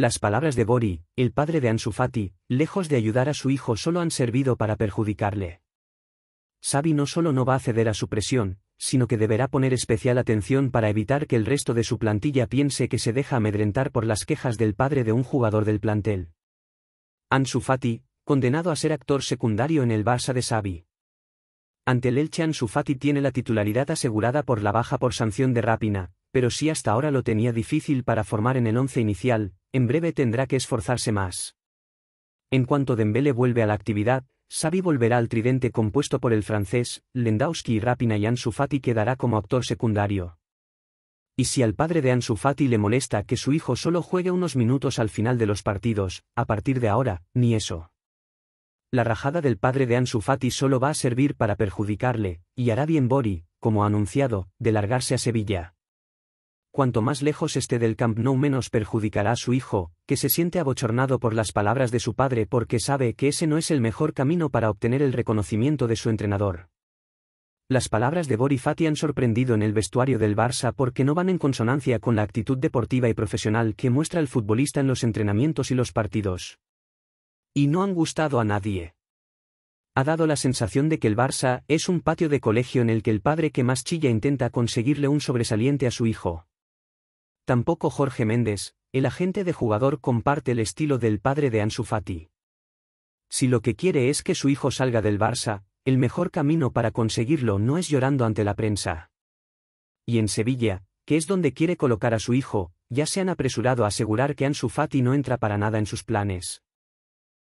Las palabras de Bori, el padre de Ansu Fati, lejos de ayudar a su hijo solo han servido para perjudicarle. Xavi no solo no va a ceder a su presión, sino que deberá poner especial atención para evitar que el resto de su plantilla piense que se deja amedrentar por las quejas del padre de un jugador del plantel. Ansu Fati, condenado a ser actor secundario en el Barça de Sabi. Ante el Elche Ansu Fati tiene la titularidad asegurada por la baja por sanción de Rapina pero si hasta ahora lo tenía difícil para formar en el once inicial, en breve tendrá que esforzarse más. En cuanto Dembele vuelve a la actividad, Xavi volverá al tridente compuesto por el francés, Lendowski y Rapina y Ansu Fati quedará como actor secundario. Y si al padre de Ansu Fati le molesta que su hijo solo juegue unos minutos al final de los partidos, a partir de ahora, ni eso. La rajada del padre de Ansu Fati solo va a servir para perjudicarle, y hará bien Bori, como anunciado, de largarse a Sevilla cuanto más lejos esté del Camp no menos perjudicará a su hijo, que se siente abochornado por las palabras de su padre porque sabe que ese no es el mejor camino para obtener el reconocimiento de su entrenador. Las palabras de Fati han sorprendido en el vestuario del Barça porque no van en consonancia con la actitud deportiva y profesional que muestra el futbolista en los entrenamientos y los partidos. Y no han gustado a nadie ha dado la sensación de que el Barça es un patio de colegio en el que el padre que más chilla intenta conseguirle un sobresaliente a su hijo. Tampoco Jorge Méndez, el agente de jugador comparte el estilo del padre de Ansu Fati. Si lo que quiere es que su hijo salga del Barça, el mejor camino para conseguirlo no es llorando ante la prensa. Y en Sevilla, que es donde quiere colocar a su hijo, ya se han apresurado a asegurar que Ansu Fati no entra para nada en sus planes.